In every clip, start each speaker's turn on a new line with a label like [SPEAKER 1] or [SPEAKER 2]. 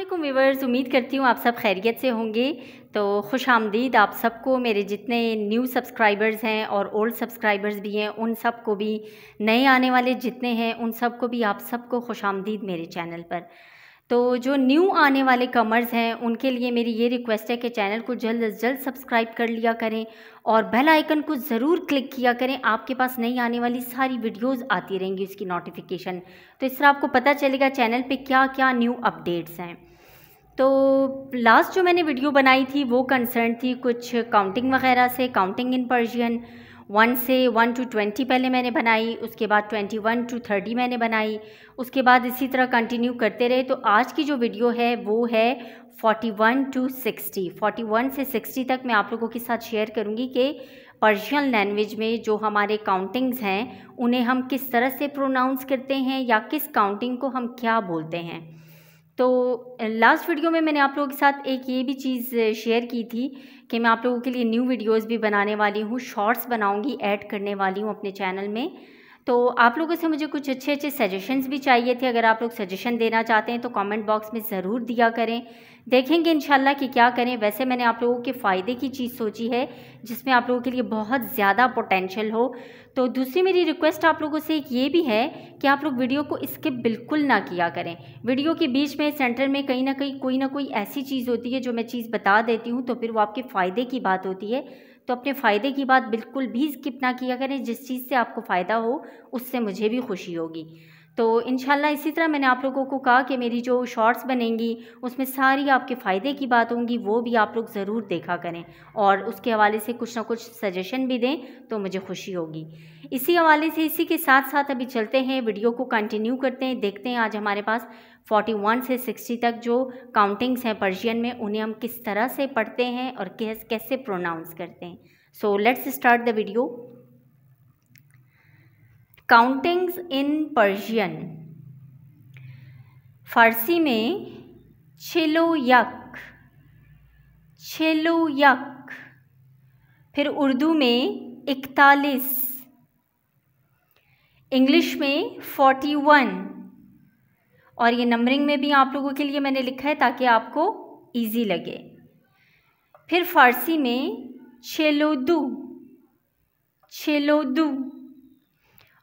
[SPEAKER 1] अल्लाम वीवर्स उम्मीद करती हूँ आप सब खैरियत से होंगे तो खुश आमदीद आप सबको मेरे जितने न्यू सब्सक्राइबर्स हैं और ओल्ड सब्सक्राइबर्स भी हैं उन सब को भी नए आने वाले जितने हैं उन सब को भी आप सबको खुश आमदीद मेरे चैनल पर तो जो न्यू आने वाले कमर्स हैं उनके लिए मेरी ये रिक्वेस्ट है कि चैनल को जल्द अज जल्द सब्सक्राइब कर लिया करें और बेल आइकन को ज़रूर क्लिक किया करें आपके पास नई आने वाली सारी वीडियोस आती रहेंगी उसकी नोटिफिकेशन तो इस तरह आपको पता चलेगा चैनल पे क्या क्या न्यू अपडेट्स हैं तो लास्ट जो मैंने वीडियो बनाई थी वो कंसर्न थी कुछ काउंटिंग वगैरह से काउंटिंग इन पर्शियन वन से वन टू ट्वेंटी पहले मैंने बनाई उसके बाद ट्वेंटी वन टू थर्टी मैंने बनाई उसके बाद इसी तरह कंटिन्यू करते रहे तो आज की जो वीडियो है वो है forty one to sixty forty one से सिक्सटी तक मैं आप लोगों के साथ शेयर करूँगी कि पर्शियन लैंग्वेज में जो हमारे काउंटिंग्स हैं उन्हें हम किस तरह से प्रोनाउंस करते हैं या किस काउंटिंग को हम क्या बोलते हैं तो लास्ट वीडियो में मैंने आप लोगों के साथ एक ये भी चीज़ शेयर की थी कि मैं आप लोगों के लिए न्यू वीडियोस भी बनाने वाली हूँ शॉर्ट्स बनाऊँगी ऐड करने वाली हूँ अपने चैनल में तो आप लोगों से मुझे कुछ अच्छे अच्छे सजेशंस भी चाहिए थे अगर आप लोग सजेशन देना चाहते हैं तो कमेंट बॉक्स में ज़रूर दिया करें देखेंगे इंशाल्लाह कि क्या करें वैसे मैंने आप लोगों के फ़ायदे की चीज़ सोची है जिसमें आप लोगों के लिए बहुत ज़्यादा पोटेंशियल हो तो दूसरी मेरी रिक्वेस्ट आप लोगों से ये भी है कि आप लोग वीडियो को स्किप बिल्कुल ना किया करें वीडियो के बीच में सेंटर में कहीं ना कहीं कोई ना कोई ऐसी चीज़ होती है जो मैं चीज़ बता देती हूँ तो फिर वो आपके फ़ायदे की बात होती है तो अपने फ़ायदे की बात बिल्कुल भी स्किप ना किया करें जिस चीज़ से आपको फ़ायदा हो उससे मुझे भी खुशी होगी तो इन इसी तरह मैंने आप लोगों को कहा कि मेरी जो शॉर्ट्स बनेंगी उसमें सारी आपके फ़ायदे की बात होंगी वो भी आप लोग ज़रूर देखा करें और उसके हवाले से कुछ ना कुछ सजेशन भी दें तो मुझे खुशी होगी इसी हवाले से इसी के साथ साथ अभी चलते हैं वीडियो को कंटिन्यू करते हैं देखते हैं आज हमारे पास 41 से 60 तक जो काउंटिंग्स हैं पर्शियन में उन्हें हम किस तरह से पढ़ते हैं और कैसे प्रोनाउंस करते हैं so let's start the video countings in Persian Farsi में छिलो यक छिलो यक फिर उर्दू में इकतालीस इंग्लिश में फोर्टी वन और ये नंबरिंग में भी आप लोगों के लिए मैंने लिखा है ताकि आपको इजी लगे फिर फारसी में छेलो दू छेलो दू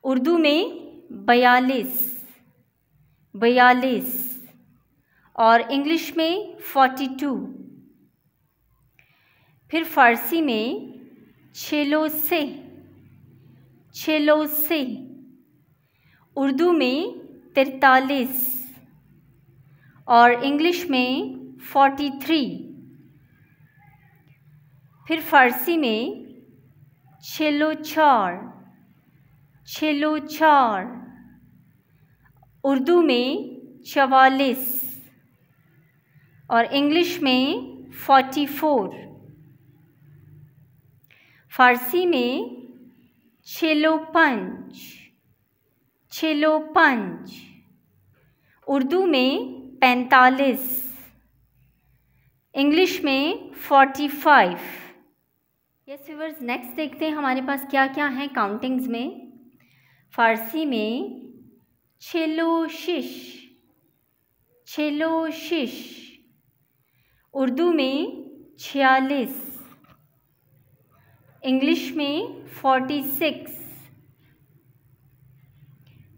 [SPEAKER 1] उर्दू में बयालीस बयालीस और इंग्लिश में फोर्टी टू फिर फ़ारसी में छेलो से छेलो से उर्दू में तिरतालीस और इंग्लिश में फोर्टी थ्री फिर फ़ारसी में छेलो चार चार उर्दू में चवालीस और इंग्लिश में फोर्टी फोर फारसी में छिलो पंच छिलो पंच उर्दू में पैंतालीस इंग्लिश में forty five yes viewers next देखते हैं हमारे पास क्या क्या हैं काउंटिंग्स में फारसी में छेलोशिश शिश उर्दू में छियालीस इंग्लिश में फोर्टी सिक्स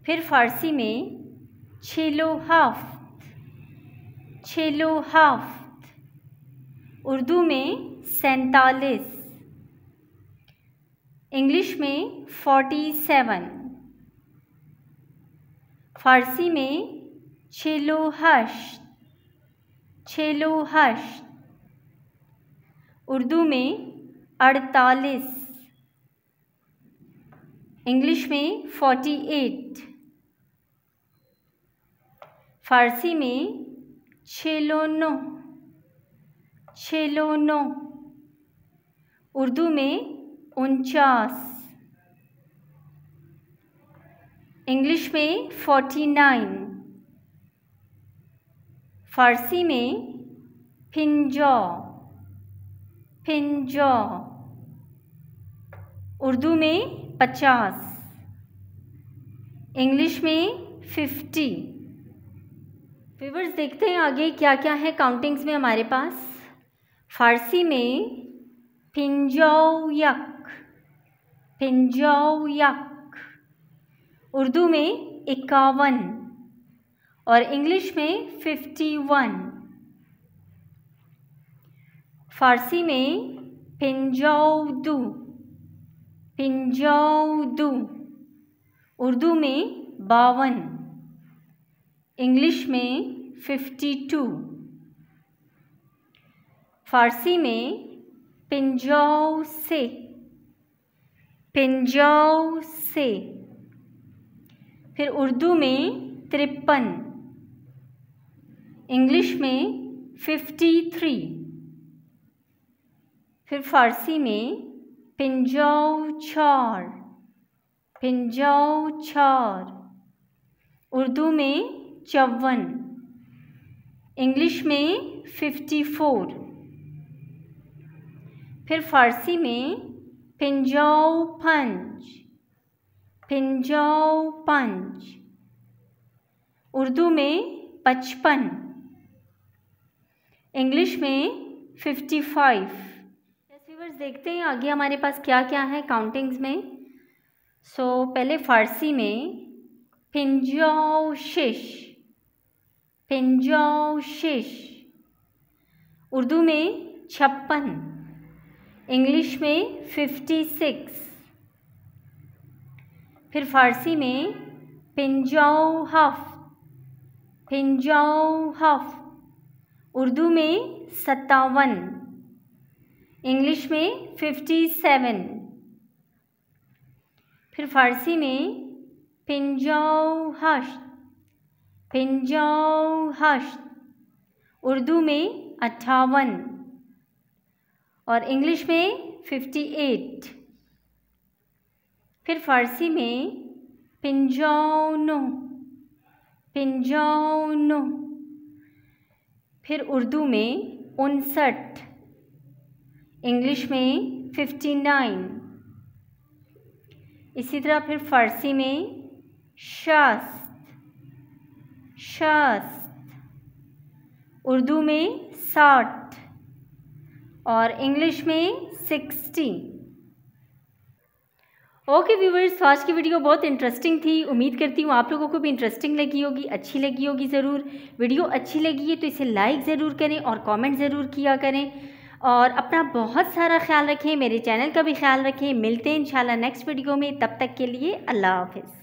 [SPEAKER 1] फिर फारसी में छेलो हाफ्त छेलो हाफ्त उर्दू में सैंतालीस इंग्लिश में फोर्टी सेवन फ़ारसी में छेलो हश उर्दू में अड़तालीस इंग्लिश में फोर्टी एट फारसी में छेलो नो उर्दू में उनचास इंग्लिश में फोर्टी नाइन फारसी में फिंजो फिंजो उर्दू में पचास इंग्लिश में फिफ्टी व्यूवर्स देखते हैं आगे क्या क्या है काउंटिंग्स में हमारे पास फारसी में फिंजो यक फिंजो यक उर्दू में इक्यावन और इंग्लिश में फिफ्टी वन फारसी में पिंजाउदू पिंजाउदू उर्दू में बावन इंग्लिश में फिफ्टी टू फारसी में पिंजाउ से पिंजाउ से फिर उर्दू में तिरपन इंग्लिश में फिफ्टी थ्री फिर फारसी में पिंजाओ चार पिंजाओ चार उर्दू में चौवन इंग्लिश में फिफ्टी फोर फिर फारसी में पिंजाओ पंच पिंजौ पंच उर्दू में पचपन इंग्लिश में फिफ्टी फाइव व्यूवर्स देखते हैं आगे हमारे पास क्या क्या है काउंटिंग्स में सो so, पहले फ़ारसी में पिंजौ शिश पिंजौ शिश उर्दू में छप्पन इंग्लिश में फिफ्टी सिक्स फिर फ़ारसी में पिंजाओ हफ पिंजाओ हफ उर्दू में सत्तावन इंग्लिश में फिफ्टी सेवन फिर फ़ारसी में पिंजाओ हश पिंजाओ हश उर्दू में अट्ठावन और इंग्लिश में फिफ्टी एट फिर फारसी में पिंजौनो पिंजौनो फिर उर्दू में उनसठ इंग्लिश में फिफ्टी नाइन इसी तरह फिर फारसी में शास्त शास्त उर्दू में साठ और इंग्लिश में सिक्सटी ओके व्यूवर्स तो आज की वीडियो बहुत इंटरेस्टिंग थी उम्मीद करती हूँ आप लोगों को भी इंटरेस्टिंग लगी होगी अच्छी लगी होगी ज़रूर वीडियो अच्छी लगी है तो इसे लाइक ज़रूर करें और कमेंट ज़रूर किया करें और अपना बहुत सारा ख्याल रखें मेरे चैनल का भी ख्याल रखें मिलते हैं इंशाल्लाह नेक्स्ट वीडियो में तब तक के लिए अल्लाह हाफिज़